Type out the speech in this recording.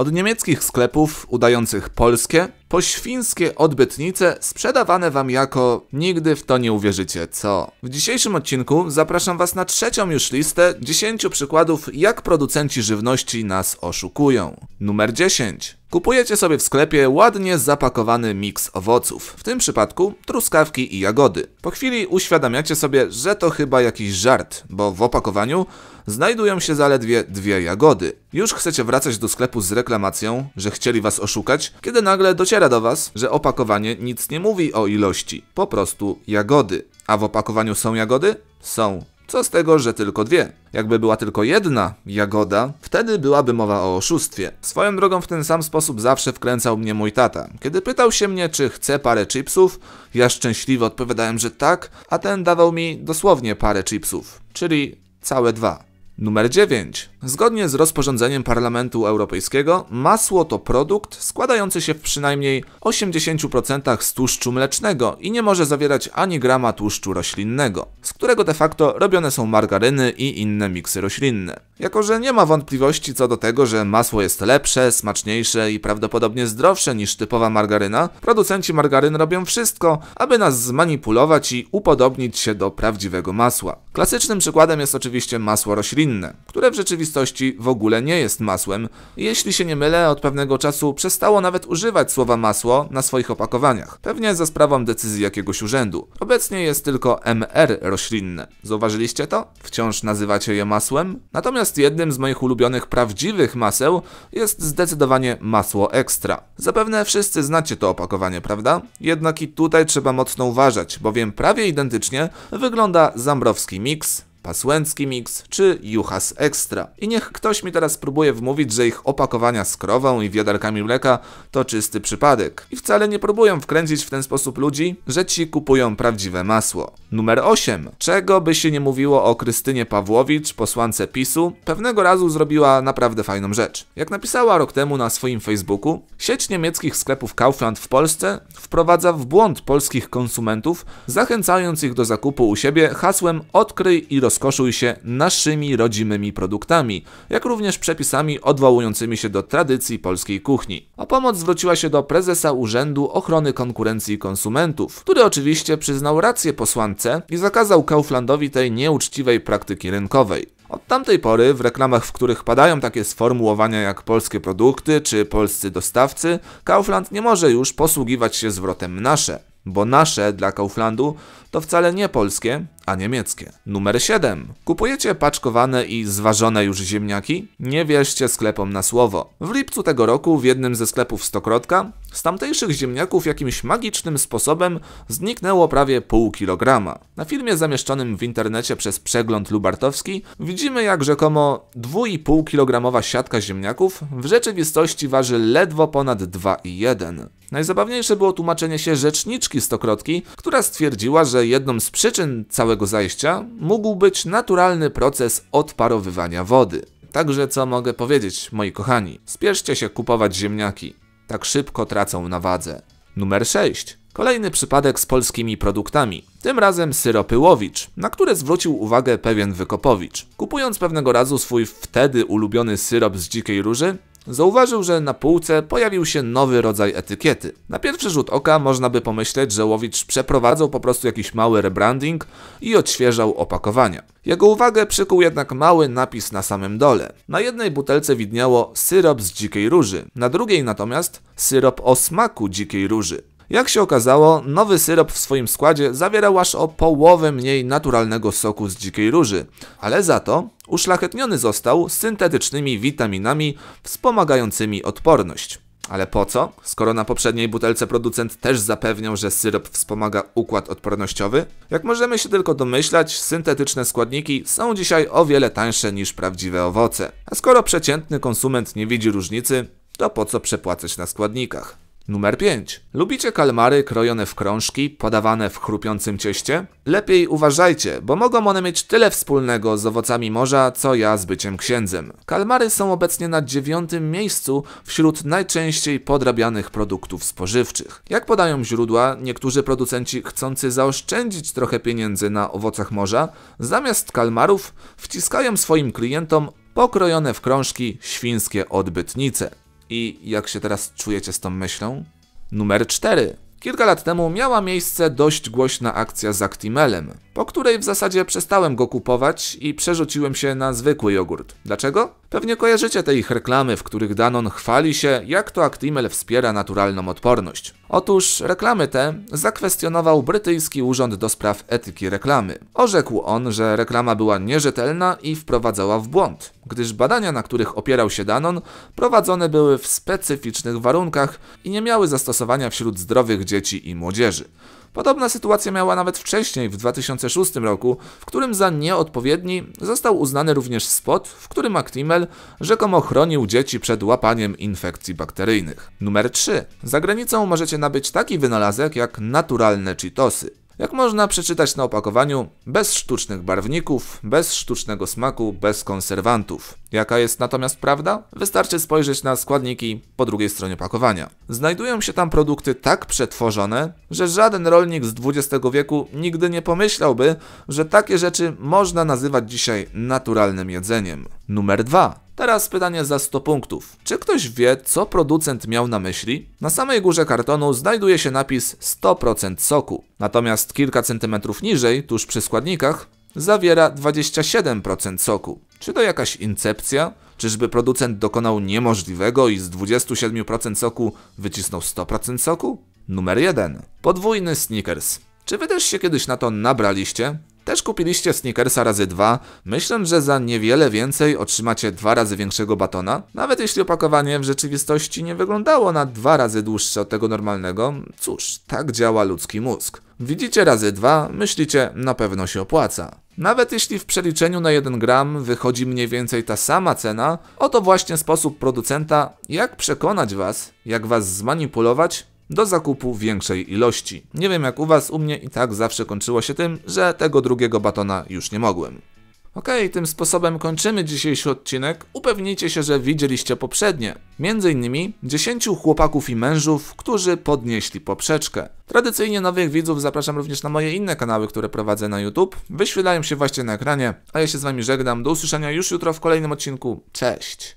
Od niemieckich sklepów udających polskie, po świńskie odbytnice sprzedawane wam jako nigdy w to nie uwierzycie, co? W dzisiejszym odcinku zapraszam was na trzecią już listę 10 przykładów jak producenci żywności nas oszukują. Numer 10. Kupujecie sobie w sklepie ładnie zapakowany miks owoców, w tym przypadku truskawki i jagody. Po chwili uświadamiacie sobie, że to chyba jakiś żart, bo w opakowaniu znajdują się zaledwie dwie jagody. Już chcecie wracać do sklepu z reklamacją, że chcieli was oszukać, kiedy nagle dociera do was, że opakowanie nic nie mówi o ilości, po prostu jagody. A w opakowaniu są jagody? Są. Co z tego, że tylko dwie? Jakby była tylko jedna jagoda, wtedy byłaby mowa o oszustwie. Swoją drogą w ten sam sposób zawsze wkręcał mnie mój tata. Kiedy pytał się mnie, czy chcę parę chipsów, ja szczęśliwie odpowiadałem, że tak, a ten dawał mi dosłownie parę chipsów, czyli całe dwa. Numer 9. Zgodnie z rozporządzeniem Parlamentu Europejskiego, masło to produkt składający się w przynajmniej 80% z tłuszczu mlecznego i nie może zawierać ani grama tłuszczu roślinnego, z którego de facto robione są margaryny i inne miksy roślinne. Jako, że nie ma wątpliwości co do tego, że masło jest lepsze, smaczniejsze i prawdopodobnie zdrowsze niż typowa margaryna, producenci margaryn robią wszystko, aby nas zmanipulować i upodobnić się do prawdziwego masła. Klasycznym przykładem jest oczywiście masło roślinne które w rzeczywistości w ogóle nie jest masłem. Jeśli się nie mylę, od pewnego czasu przestało nawet używać słowa masło na swoich opakowaniach, pewnie za sprawą decyzji jakiegoś urzędu. Obecnie jest tylko MR roślinne. Zauważyliście to? Wciąż nazywacie je masłem? Natomiast jednym z moich ulubionych prawdziwych maseł jest zdecydowanie masło ekstra. Zapewne wszyscy znacie to opakowanie, prawda? Jednak i tutaj trzeba mocno uważać, bowiem prawie identycznie wygląda zambrowski mix, Pasłęcki Mix czy Juchas Extra. I niech ktoś mi teraz próbuje wmówić, że ich opakowania z krową i wiaderkami mleka to czysty przypadek. I wcale nie próbują wkręcić w ten sposób ludzi, że ci kupują prawdziwe masło. Numer 8. Czego by się nie mówiło o Krystynie Pawłowicz, posłance PiSu, pewnego razu zrobiła naprawdę fajną rzecz. Jak napisała rok temu na swoim Facebooku, sieć niemieckich sklepów Kaufland w Polsce wprowadza w błąd polskich konsumentów, zachęcając ich do zakupu u siebie hasłem odkryj i roz rozkoszuj się naszymi rodzimymi produktami, jak również przepisami odwołującymi się do tradycji polskiej kuchni. O pomoc zwróciła się do prezesa Urzędu Ochrony Konkurencji i Konsumentów, który oczywiście przyznał rację posłance i zakazał Kauflandowi tej nieuczciwej praktyki rynkowej. Od tamtej pory w reklamach, w których padają takie sformułowania jak polskie produkty czy polscy dostawcy, Kaufland nie może już posługiwać się zwrotem nasze, bo nasze dla Kauflandu to wcale nie polskie, a niemieckie. Numer 7. Kupujecie paczkowane i zważone już ziemniaki? Nie wierzcie sklepom na słowo. W lipcu tego roku w jednym ze sklepów Stokrotka z tamtejszych ziemniaków jakimś magicznym sposobem zniknęło prawie pół kilograma. Na filmie zamieszczonym w internecie przez przegląd lubartowski widzimy jak rzekomo 2,5 kilogramowa siatka ziemniaków w rzeczywistości waży ledwo ponad 2,1. Najzabawniejsze było tłumaczenie się rzeczniczki Stokrotki, która stwierdziła, że jedną z przyczyn całego całego zajścia mógł być naturalny proces odparowywania wody. Także co mogę powiedzieć, moi kochani? Spieszcie się kupować ziemniaki. Tak szybko tracą na wadze. Numer 6. Kolejny przypadek z polskimi produktami, tym razem syropy łowicz, na które zwrócił uwagę pewien wykopowicz. Kupując pewnego razu swój wtedy ulubiony syrop z dzikiej róży, Zauważył, że na półce pojawił się nowy rodzaj etykiety. Na pierwszy rzut oka można by pomyśleć, że Łowicz przeprowadzał po prostu jakiś mały rebranding i odświeżał opakowania. Jego uwagę przykuł jednak mały napis na samym dole. Na jednej butelce widniało syrop z dzikiej róży, na drugiej natomiast syrop o smaku dzikiej róży. Jak się okazało, nowy syrop w swoim składzie zawierał aż o połowę mniej naturalnego soku z dzikiej róży, ale za to uszlachetniony został syntetycznymi witaminami wspomagającymi odporność. Ale po co, skoro na poprzedniej butelce producent też zapewniał, że syrop wspomaga układ odpornościowy? Jak możemy się tylko domyślać, syntetyczne składniki są dzisiaj o wiele tańsze niż prawdziwe owoce. A skoro przeciętny konsument nie widzi różnicy, to po co przepłacać na składnikach? Numer 5. Lubicie kalmary krojone w krążki, podawane w chrupiącym cieście? Lepiej uważajcie, bo mogą one mieć tyle wspólnego z owocami morza, co ja z byciem księdzem. Kalmary są obecnie na dziewiątym miejscu wśród najczęściej podrabianych produktów spożywczych. Jak podają źródła, niektórzy producenci chcący zaoszczędzić trochę pieniędzy na owocach morza, zamiast kalmarów wciskają swoim klientom pokrojone w krążki świńskie odbytnice. I jak się teraz czujecie z tą myślą? Numer 4. Kilka lat temu miała miejsce dość głośna akcja z Actimelem po której w zasadzie przestałem go kupować i przerzuciłem się na zwykły jogurt. Dlaczego? Pewnie kojarzycie te ich reklamy, w których Danon chwali się, jak to Actimel wspiera naturalną odporność. Otóż reklamy te zakwestionował brytyjski urząd do spraw etyki reklamy. Orzekł on, że reklama była nierzetelna i wprowadzała w błąd, gdyż badania, na których opierał się Danon, prowadzone były w specyficznych warunkach i nie miały zastosowania wśród zdrowych dzieci i młodzieży. Podobna sytuacja miała nawet wcześniej, w 2006 roku, w którym za nieodpowiedni został uznany również spot, w którym Actimel rzekomo chronił dzieci przed łapaniem infekcji bakteryjnych. Numer 3. Za granicą możecie nabyć taki wynalazek jak naturalne chitosy. Jak można przeczytać na opakowaniu, bez sztucznych barwników, bez sztucznego smaku, bez konserwantów. Jaka jest natomiast prawda? Wystarczy spojrzeć na składniki po drugiej stronie pakowania. Znajdują się tam produkty tak przetworzone, że żaden rolnik z XX wieku nigdy nie pomyślałby, że takie rzeczy można nazywać dzisiaj naturalnym jedzeniem. Numer 2. Teraz pytanie za 100 punktów. Czy ktoś wie, co producent miał na myśli? Na samej górze kartonu znajduje się napis 100% soku, natomiast kilka centymetrów niżej, tuż przy składnikach, zawiera 27% soku. Czy to jakaś incepcja? Czyżby producent dokonał niemożliwego i z 27% soku wycisnął 100% soku? Numer 1. Podwójny sneakers. Czy wy też się kiedyś na to nabraliście? Też kupiliście sneakersa razy dwa, myśląc, że za niewiele więcej otrzymacie dwa razy większego batona? Nawet jeśli opakowanie w rzeczywistości nie wyglądało na dwa razy dłuższe od tego normalnego, cóż, tak działa ludzki mózg. Widzicie razy dwa, myślicie, na pewno się opłaca. Nawet jeśli w przeliczeniu na 1 gram wychodzi mniej więcej ta sama cena, oto właśnie sposób producenta, jak przekonać Was, jak Was zmanipulować, do zakupu większej ilości. Nie wiem jak u Was, u mnie i tak zawsze kończyło się tym, że tego drugiego batona już nie mogłem. Okej, okay, tym sposobem kończymy dzisiejszy odcinek. Upewnijcie się, że widzieliście poprzednie. Między innymi 10 chłopaków i mężów, którzy podnieśli poprzeczkę. Tradycyjnie nowych widzów zapraszam również na moje inne kanały, które prowadzę na YouTube. Wyświetlają się właśnie na ekranie, a ja się z Wami żegnam. Do usłyszenia już jutro w kolejnym odcinku. Cześć!